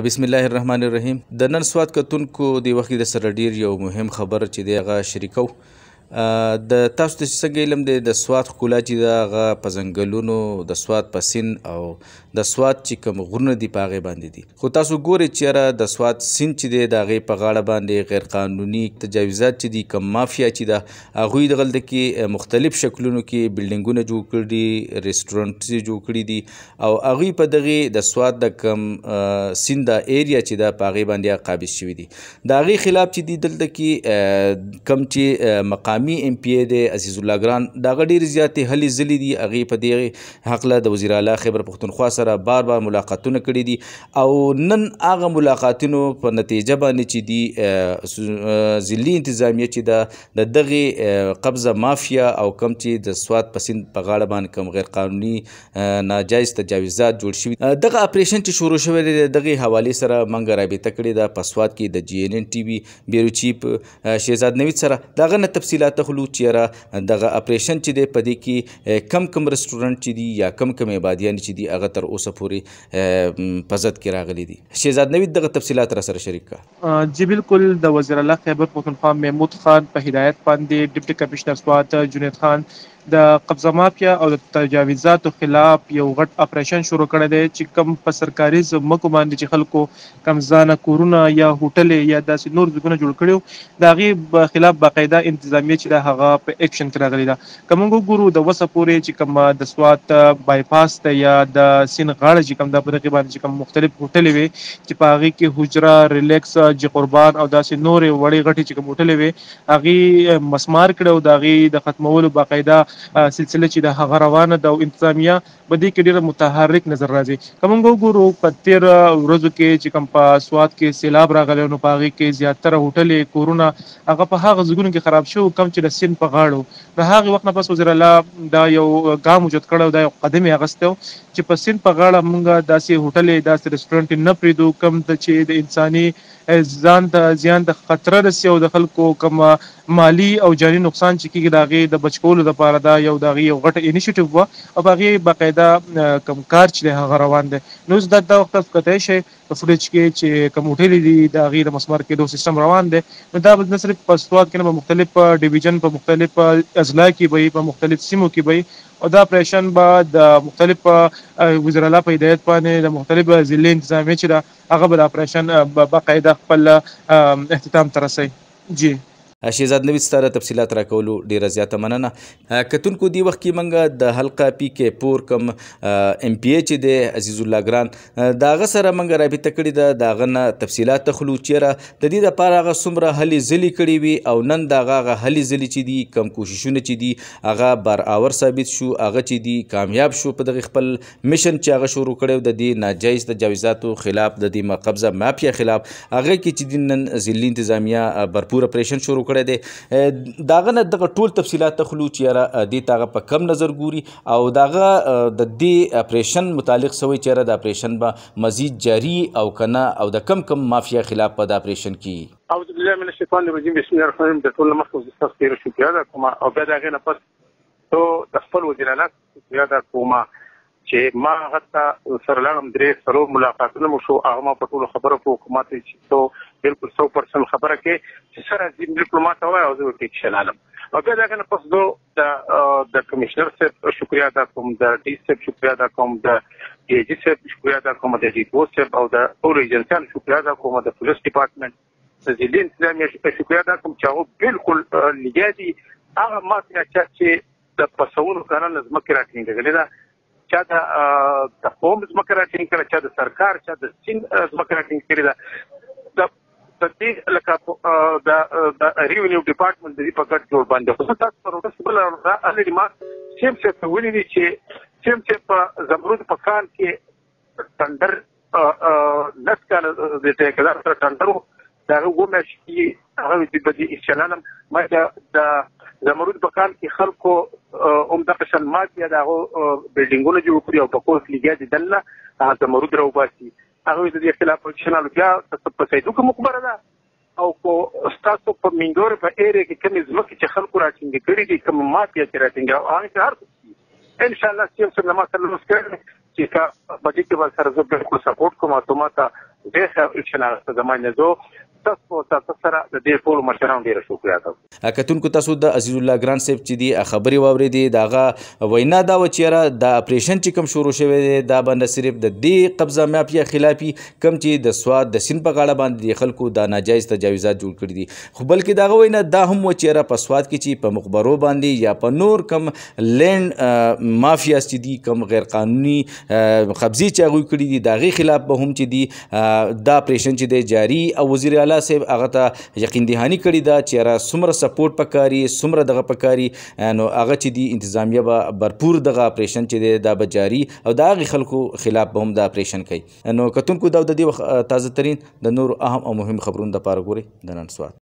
بسم الله الرحمن الرحیم د نن سواد کتونکو دی وخت د سره ډیر یو مهم خبر چې دی هغه شریکو د تاسو ته څنګه علم دی د سواد ښکلا چې دا هغه په ځنګلونو د سواد په سیند او د سواد چې کوم غرونه دي په هغې باندې دي خو تاسو ګورئ چېره د سواد سیند چې دی د هغې په غاړه باندې غیرقانوني تجاوزات چې دي کم مافیا چې ده هغوی دغلته کې مختلف شکلونو کې بلډینګونه جوړ کړي دي رېسټورانټس جوړ کړي دي او هغوی په دغې د سواد د کم سیند د ایریا چې ده په هغې باندې قابض شوي دي د هغې خلاف چې دي دلته کې کم چې مقامي حامی ایم پی ای دی عزیز الله ګران دا غډیر زیاتې هلې ځلې دي هغه په دې حق له د وزیر اعلی خیبر پختونخوا سره بار بار ملاقاتونه کړي دي او نن هغه ملاقاتونو په نتیجه باندې چې دی ځلی انتظامیه چې د دغه قبضه مافیا او کم چې د سواد پسند په غاړه باندې کم غیر قانوني ناجایز تجاوزات جوړ شوي دغه اپریشن چې شروع شوی دی دغه حواله سره منګ رابطه کړې ده په سواد کې د جی ان ان ټي وی بیروچی شهزاد نوید سره دغه نه تفصیلات راته خلو چې یاره دغه اپریشن چې دی په دې کې کم کم رستورانت چې دي یا کم کم آبادیان چې دي هغه تر اوسه پورې په زد کې راغلي دي شهزاد نوید دغه تفصیلات را سره شریک کړه جی بالکل د وزیر الله خیبر پختونخوا محمود خان په هدایت باندې ډیپټي کمشنر سوات جنید خان د قبضه مافیا او د تجاوزاتو خلاف یو غټ اپریشن شروع کړی دی چې کم په سرکاري ځمکو باندې چې خلکو کم ځانه کورونه یا هوټل یا داسې نور ځګونه جوړ کړیو د هغه خلاف باقاعده انتظامیه چې د هغه په اکشن کې راغلی دا کوم ګورو د وسه پورې چې کم د سوات بای پاس ته یا د سین غاړه چې کم د بدغه باندې چې کم مختلف هوټل وي چې په هغه کې حجره ریلیکس جی قربان او داسې نورې وړې غټي چې کم هوټل وي هغه مسمار کړو دا غي د ختمولو باقاعده سلسله چې د هغه روانه ده او انتظامیه په دې کې ډېر متحرک نظر راځي کوم وګورو په 13 ورځو کې چې کوم په سواد کې سیلاب راغلی نو پاغي کې زیاتره هوټل کورونه هغه په هغه زګونو کې خراب شو کم چې د سین په غاړو د هغه وخت نه پس وزیر الله دا یو ګام وجود کړو دا یو قدم یې اغستو چې په سین په غاړه مونږه داسې هوټل داسې ریسټورانټ نه پریدو کم د چې د انساني ځان ته زیان د خطر رسي او د خلکو کم مالی او جاني نقصان چې کیږي داغه د بچکولو لپاره دا یو دغه یو غټ انیشیټیو و او هغه باقاعده کم کار چې هغه روان دي نو زه د وخت کته شي په فریج کې چې کوم هټل دي د هغه د مسمر کې دوه سیستم روان دي نو دا به صرف په سواد کې مختلف ډیویژن په مختلف اضلاع کې وي په مختلف سیمو کې وي او دا پریشن به د مختلف وزراله په هدایت باندې د مختلف ځلې انتظامی چې دا هغه به د اپریشن باقاعده خپل اهتمام ترسي جی شهزاد نوید ستاره تفصیلات راکولو ډیره زیاته مننه کتونکو دی وخت کې منګه د حلقه پی کې پور کم ام پی ایچ دی عزیز الله ګران دا غ سره منګه رابطه کړی ده دا غنه تفصیلات تخلو چیرې د دې لپاره غ سمره هلي زلی کړی وي او نن دا غ هلي زلی چې دی کم کوششونه چې دی هغه بر اور ثابت شو هغه چې دی کامیاب شو په دغه خپل میشن چې هغه شروع کړو د دې ناجایز تجاوزاتو خلاف د دې قبضه مافیا خلاف هغه کې چې دین نن ځلې انتظامیه برپور اپریشن شروع کړی دی د هغه نه دغه ټول تفصیلات تخلو چې یاره دې ته هغه په کم نظر ګوري او د هغه د دې اپریشن متعلق سوی چې یاره د اپریشن به مزید جاري او کنه او د کم کم مافیا خلاف په د اپریشن کې اعوذ بالله من الشیطان الرجیم بسم الله الرحمن الرحیم د ټول مخکوز تاسو ډیر شکر ده کوم او بیا دا غنه پس ته د خپل وزیرانات شکر ده کوم چې ما غته سره لړم درې سره ملاقاتونه مو شو هغه ما په ټول خبره په حکومت چې ته بالکل 100% خبره کې چې سره ډیپلوماټ وای او زه ټیک شنالم او بیا دا کنه پس دو د کمشنر سره شکریا ادا کوم د ډي سره شکریا ادا کوم د ډي جی سره شکریا ادا کوم د ډي پوسټ سره او د اور ایجنسیان شکریا ادا کوم د پولیس ډپارټمنټ د ځینې اسلامي شکریا ادا کوم چې هغه بالکل لګیدي هغه ماته چې د پسونو قانون زمکه راټینګلې ده چا د قوم زمکه راټینګ کړه چا د سرکار چا د سین زمکه راټینګ کړي ده دې لکه د ریونیو ډپارټمنټ د دې په کټ جوړ باندې خو تاسو پر اوس بل را الری ما سیم څه په ولې دي چې سیم څه په زمرد په کان کې ټندر لس کال د دې کله تر ټندر دا ومه چې هغه دې په دې اچلانم ما دا د زمرد په کان کې خلکو اومده شنمات یا دا بلډینګونه جوړ کړی او په کوس لګیا دي دله هغه زمرد راوباسي هغه د دې خلاف پوزیشنال بیا تاسو په سیدو کوم مخبره ده او کو تاسو په میندور په ایریا کې کوم ځمکه چې خلکو راټینګ کړي دي کوم مافیا چې راټینګ او هغه هر څه ان شاء الله چې څه لمه سره نو سکر چې کا بجې کې ول سره زه بالکل سپورټ کوم او ته ماته ډېر ښه اکشن راځه زمانه زه تاسو په تاسو سره د دې ټول مشرانو ډیره شکریا کوم کتونکو تاسو د عزیز الله ګران صاحب چې دی خبري واوري دی داغه وینا دا و چیرې د اپریشن چې کوم شروع شوی دی دا باندې صرف د دې قبضه مافیا خلافي کم چې د سواد د سین په غاړه باندې خلکو د ناجایز تجاوزات جوړ کړی دي خو بلکې داغه وینا دا هم و چیرې په سواد کې چې په مخبرو باندې یا په نور کم لند مافیا چې دی کم غیر قانوني قبضه چاغوي کړی دي داغه خلاف به هم چې دی دا اپریشن چې دی جاری او وزیر اعلی مولا صاحب هغه ته یقین دهاني کړې ده چې را څومره سپورټ پکاري څومره دغه پکاري نو هغه چې دی انتظامیه به برپور دغه اپریشن چې دی دا به جاري او د هغې خلکو خلاف به هم دا اپریشن کوي نو کتونکو دا د دې تازه ترین د نورو اهم او مهم خبرونو لپاره ګورئ د نن سوال